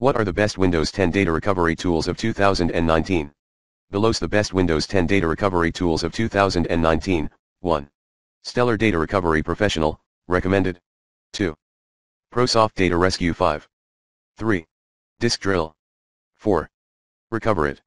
What are the best Windows 10 data recovery tools of 2019? Below's the best Windows 10 data recovery tools of 2019. 1. Stellar Data Recovery Professional, recommended. 2. ProSoft Data Rescue 5. 3. Disk Drill. 4. Recover It.